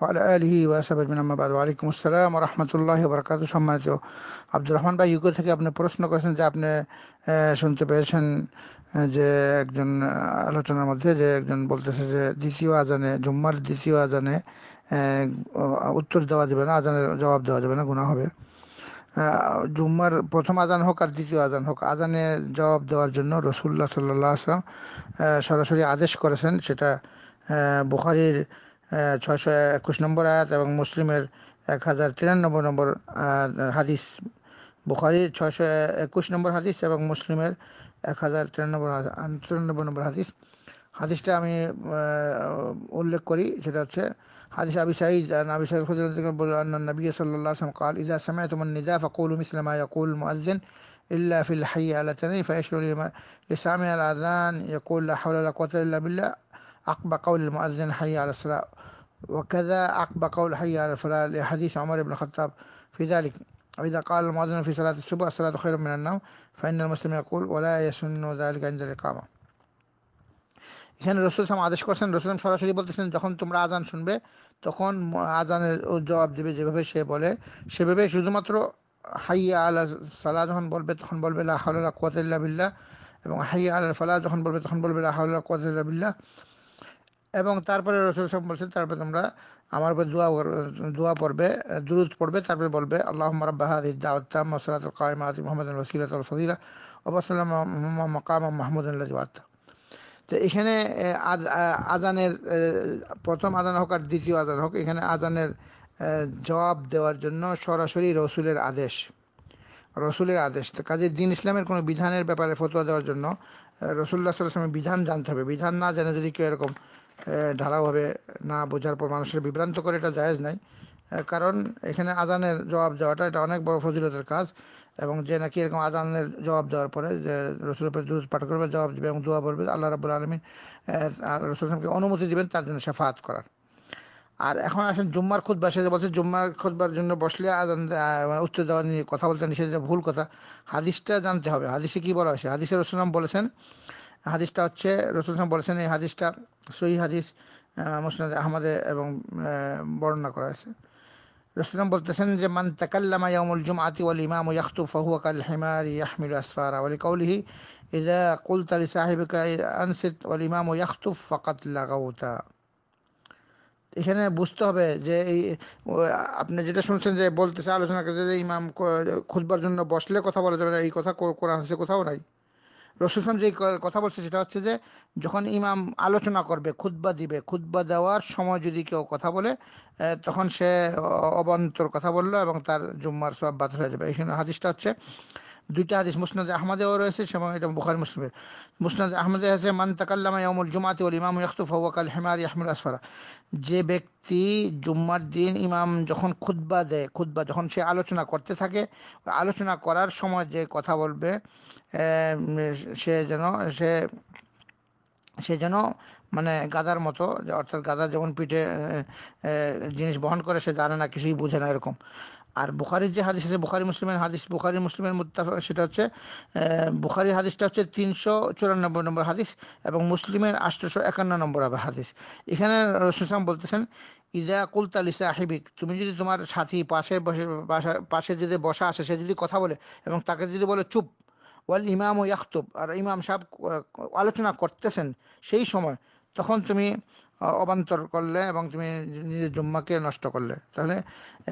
ওয়ালা আলহি ওয়াসাবাদ ওয়ালাইকুম আসসালাম রহমতুল্লাহ বরকাত সম্মানিত আব্দুর রহমান ভাই ইউকে থেকে আপনি প্রশ্ন করেছেন যে আপনি শুনতে পেয়েছেন যে একজন আলোচনার মধ্যে যে একজন বলতেছে যে দ্বিতীয় আজানে জুম্মার দ্বিতীয় আজানে উত্তর দেওয়া যাবে না আজানের জবাব দেওয়া যাবে না গুণা হবে জুম্মার প্রথম আজান হোক আর দ্বিতীয় আজান হোক আজানে জবাব দেওয়ার জন্য রসুল্লাহ সাল্লাহ আসলাম সরাসরি আদেশ করেছেন সেটা বুখারির ছয়শো একুশ নম্বর আয়াত এবং মুসলিমের এক হাজার তিরানব্বই নম্বর হাদিস বুখারি ছয়শো একুশ নম্বর হাদিস এবং মুসলিমের এক হাজার তিরানব্বই তিরানব্বই নম্বর হাদিস হাদিসটা আমি উল্লেখ করি সেটা হচ্ছে হাদিস আবি সাইদ আবি সাইদ খুদরুল নবী সাল্লাল্লাহু আলাইহি قال اذا سمعتم النداء فقولوا مثل ما يقول المؤذن الا في الحي على تنين فيشعر لسامع الاذان يقول لا حول ولا قوه الا بالله عقب قول المؤذن حي على الصلاة وكذا عقب قول حي على الفلاح لحديث عمر بن الخطاب في ذلك وإذا قال المؤذن في صلاة الصبح الصلاة خير من النوم فإن المسلم يقول ولا يسن ذلك عند الإقامة এখানে রসুল সাম আদেশ করছেন রসুল সরাসরি বলতেছেন যখন তোমরা আজান শুনবে তখন আজানের জবাব দেবে যেভাবে সে বলে সেভাবে শুধুমাত্র হাইয়া আল সালা যখন বলবে তখন বলবে লা হাওলা কোয়াতিল্লা বিল্লাহ এবং হাইয়া আল ফালাহ যখন বলবে তখন বলবে লা হাওলা কোয়াতিল্লা বিল্লাহ এবং তারপরে রসুল সব বলছেন তারপরে তোমরা আমার উপর দোয়া দোয়া পড়বে দুরুদ পড়বে তারপরে বলবে আল্লাহ রব্বাহাদ দাওয়াত্তাম মসরাত কায়মাত মোহাম্মদ রসিলাত ফজিলা ওবাসাল্লাম মকাম মাহমুদ আল্লাহ তো এখানে আজানের প্রথম আজান হোক আর দ্বিতীয় আজান হোক এখানে আজানের জবাব দেওয়ার জন্য সরাসরি রসুলের আদেশ রসুলের আদেশ কাজে দিন ইসলামের কোনো বিধানের ব্যাপারে ফতোয়া দেওয়ার জন্য রসুল্লাহ সাল্লামের বিধান জানতে হবে বিধান না জানে যদি কেউ এরকম ঢালাওভাবে না বোঝার পর মানুষের বিভ্রান্ত করে এটা জায়েজ নাই কারণ এখানে আজানের জবাব দেওয়াটা এটা অনেক বড় ফজিলতের কাজ এবং যে নাকি এরকম আজানের জবাব দেওয়ার পরে যে রসুলের পাঠ করবে জবাব দেবে এবং দোয়া বলবে আল্লাহ রাবুল আলমিন রসুলকে অনুমতি দিবেন তার জন্য সাফাত করার আর এখন আসেন জুম্মার বাসে যে বলছে জুম্মার খুদ্বার জন্য বসলে আজান মানে উত্তর দেওয়া নিয়ে কথা বলতে নিষেধ ভুল কথা হাদিসটা জানতে হবে হাদিসে কি বলা হয়েছে হাদিসের রসুলাম বলেছেন হাদিসটা হচ্ছে রসুল বলেছেন এই হাদিসটা সহি হাদিস মুসনাদ আহমদে এবং বর্ণনা করা হয়েছে রসুলাম বলতেছেন যে মান তাকাল্লামা ইয়াউমুল জুমআতি ওয়াল ইমামু ইয়াখতু ফাহুয়া কাল হিমার ইয়াহমিলু আসফারা ওয়া লিকাউলিহি ইযা কুলতা লি সাহিবিকা আনসিত ওয়াল ইমামু ইয়াখতু ফাকাত লাগাউতা এখানে বুঝতে হবে যে এই আপনি যেটা শুনছেন যে বলতেছে আলোচনা যে ইমাম খুঁজবার জন্য বসলে কথা বলা যাবে না এই কথা কোরআন হচ্ছে কোথাও নাই রসুলাম যে কথা বলছে সেটা হচ্ছে যে যখন ইমাম আলোচনা করবে খুদ্া দিবে খুদ্া দেওয়ার সময় যদি কেউ কথা বলে তখন সে অবান্তর কথা বলল এবং তার জুম্মার সব বাতিল হয়ে যাবে এই হাদিসটা হচ্ছে দুইটা হাদিস মুসনাদ আহমদেও রয়েছে এবং এটা বুখারি মুসলিমের মুসনাদ আহমদে আছে মান তাকাল্লামা ইয়ামুল জুমাতি ওয়াল ইমাম ইয়াখতুফু ওয়া কাল হিমার ইয়াহমুল আসফারা যে ব্যক্তি জুম্মার দিন ইমাম যখন খুতবা দেয় খুতবা যখন সে আলোচনা করতে থাকে আলোচনা করার সময় যে কথা বলবে সে যেন সে সে যেন মানে গাদার মতো অর্থাৎ গাদা যখন পিঠে জিনিস বহন করে সে জানে না কিছুই বুঝে না এরকম আর বুখারির যে হাদিস আছে বুখারি মুসলিমের হাদিস বুখারি মুসলিমের মধ্যে সেটা হচ্ছে বুখারির হাদিসটা হচ্ছে তিনশো চুরানব্বই নম্বর হাদিস এবং মুসলিমের আষ্টশো একান্ন নম্বর হাদিস এখানে রসুলাম বলতেছেন ইদা কুলতা লিসা আহিবিক তুমি যদি তোমার সাথী পাশে বসে পাশে যদি বসা আছে সে যদি কথা বলে এবং তাকে যদি বলে চুপ ওয়াল ইমাম ও ইয়াকুব আর ইমাম সাহেব আলোচনা করতেছেন সেই সময় তখন তুমি অবান্তর করলে এবং তুমি নিজের জুম্মাকে নষ্ট করলে তাহলে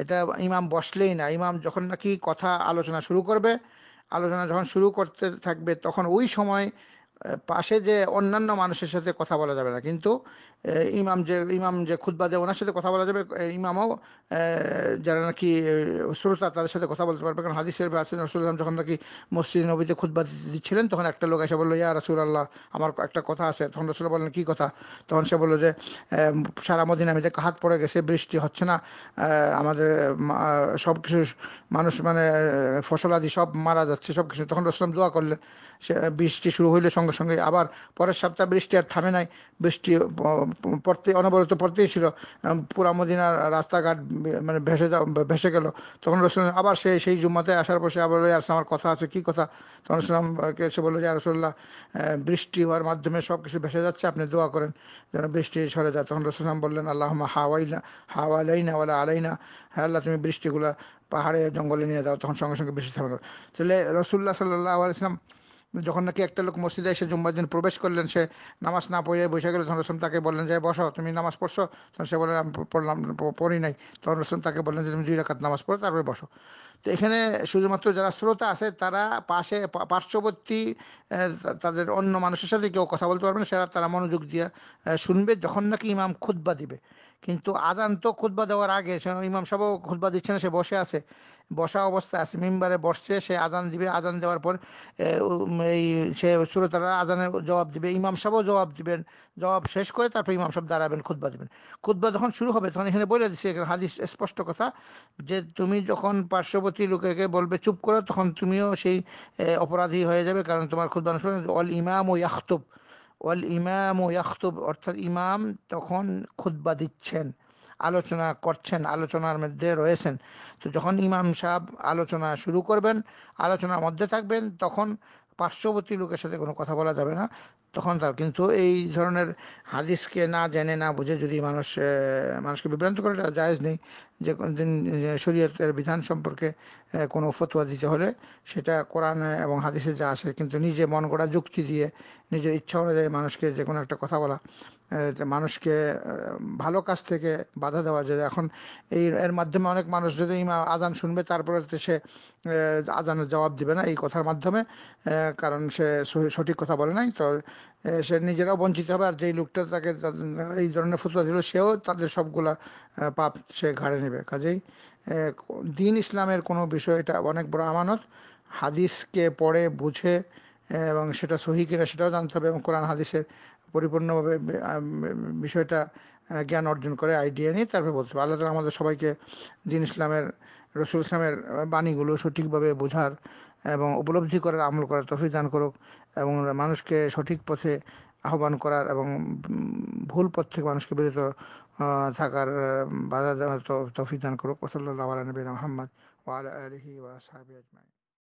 এটা ইমাম বসলেই না ইমাম যখন নাকি কথা আলোচনা শুরু করবে আলোচনা যখন শুরু করতে থাকবে তখন ওই সময় পাশে যে অন্যান্য মানুষের সাথে কথা বলা যাবে না কিন্তু ইমাম যে ইমাম যে খুদ্া দেয় ওনার সাথে কথা বলা যাবে ইমামও যারা নাকি শ্রোতা তাদের সাথে কথা বলতে পারবে কারণ হাদিস শরীফে আছেন রসুল্লাহাম যখন নাকি মসজিদ নবীতে খুদ্া দিচ্ছিলেন তখন একটা লোক এসে বললো ইয়া রাসুল আল্লাহ আমার একটা কথা আছে তখন রসুল্লাহ বললেন কি কথা তখন সে বললো যে সারা মদিন আমি দেখে হাত পড়ে গেছে বৃষ্টি হচ্ছে না আমাদের সব কিছু মানুষ মানে ফসলাদি সব মারা যাচ্ছে সব কিছু তখন রসুলাম দোয়া করলেন সে বৃষ্টি শুরু হইলে সঙ্গে প্রসঙ্গে আবার পরের সপ্তাহ বৃষ্টি আর থামে নাই বৃষ্টি পড়তে অনবরত পড়তেই ছিল পুরা মদিনার রাস্তাঘাট মানে ভেসে ভেসে গেল তখন রসুল আবার সে সেই জুম্মাতে আসার পর সে আবার আসলে আমার কথা আছে কি কথা তখন রসুলামকে এসে বললো যে রসুল্লাহ বৃষ্টি হওয়ার মাধ্যমে সব কিছু ভেসে যাচ্ছে আপনি দোয়া করেন যেন বৃষ্টি সরে যায় তখন রসুলাম বললেন আল্লাহ হাওয়াইনা হাওয়ালাইনা ওয়ালা আলাইনা হ্যাঁ আল্লাহ তুমি বৃষ্টিগুলা পাহাড়ে জঙ্গলে নিয়ে যাও তখন সঙ্গে সঙ্গে বৃষ্টি থামে গেল তাহলে রসুল্লাহ সাল্লাহ আলাইসলাম যখন নাকি একটা লোক মসজিদে এসে জুম্মার দিন প্রবেশ করলেন সে নামাজ না পড়ে বসে গেলে তখন রসুল তাকে বললেন যে বসো তুমি নামাজ পড়ছো তখন সে বললেন আমি পড়লাম পড়ি নাই তখন রসুল তাকে বললেন যে তুমি দুই রাখাত নামাজ পড়ো তারপরে বসো তো এখানে শুধুমাত্র যারা শ্রোতা আছে তারা পাশে পার্শ্ববর্তী তাদের অন্য মানুষের সাথে কেউ কথা বলতে পারবে না সেটা তারা মনোযোগ দিয়ে শুনবে যখন নাকি ইমাম খুদ্া দিবে কিন্তু আজান তো খুদবা দেওয়ার আগে ইমাম সাহেব খুদবা দিচ্ছে না সে বসে আছে বসা অবস্থায় আছে মেম্বারে বসছে সে আজান দিবে আজান দেওয়ার পর এই সে শ্রোতারা আজানের জবাব দিবে ইমাম সাহেব জবাব দিবেন জবাব শেষ করে তারপর ইমাম সাহেব দাঁড়াবেন খুদবা দিবেন খুদবা যখন শুরু হবে তখন এখানে বলে দিচ্ছে হাদিস স্পষ্ট কথা যে তুমি যখন পার্শ্ববর্তী লোকেকে বলবে চুপ করো তখন তুমিও সেই অপরাধী হয়ে যাবে কারণ তোমার খুদ্া অল ইমাম ও ইয়াহতুব ওয়াল ইমাম ও ইয়াকুব অর্থাৎ ইমাম তখন খুদ্া দিচ্ছেন আলোচনা করছেন আলোচনার মধ্যে রয়েছেন তো যখন ইমাম সাহেব আলোচনা শুরু করবেন আলোচনার মধ্যে থাকবেন তখন পার্শ্ববর্তী লোকের সাথে কোনো কথা বলা যাবে না তখন তার কিন্তু এই ধরনের হাদিসকে না জেনে না বুঝে যদি মানুষ মানুষকে বিভ্রান্ত করে এটা জায়জ নেই যে দিন শরীয়তের বিধান সম্পর্কে কোনো ফতোয়া দিতে হলে সেটা কোরআন এবং হাদিসে যা আসে কিন্তু নিজে মন গড়া যুক্তি দিয়ে নিজের ইচ্ছা অনুযায়ী মানুষকে যে কোনো একটা কথা বলা মানুষকে ভালো কাজ থেকে বাধা দেওয়া যায় এখন এই এর মাধ্যমে অনেক মানুষ যদি আজান শুনবে তারপরে সে আজানের জবাব দিবে না এই কথার মাধ্যমে কারণ সে সঠিক কথা বলে নাই তো সে নিজেরাও বঞ্চিত হবে আর যেই লোকটা তাকে এই ধরনের ফতুয়া দিল সেও তাদের সবগুলা পাপ সে ঘাড়ে নেবে কাজেই দিন ইসলামের কোনো বিষয় এটা অনেক বড় আমানত হাদিসকে পড়ে বুঝে এবং সেটা সহি কিনা সেটাও জানতে হবে এবং কোরআন হাদিসের পরিপূর্ণভাবে বিষয়টা জ্ঞান অর্জন করে আইডিয়া নিয়ে তারপরে বলতে হবে আল্লাহ আমাদের সবাইকে দিন ইসলামের রসুল ইসলামের বাণীগুলো সঠিকভাবে বোঝার এবং উপলব্ধি করার আমল করার তফি দান করুক এবং মানুষকে সঠিক পথে আহ্বান করার এবং ভুল পথ থেকে মানুষকে বিরত থাকার বাধা দেওয়ার তফি দান করুক ওসল্লা আলী নবীন মোহাম্মদ ওয়াল ওয়া সাহাবি আজমাই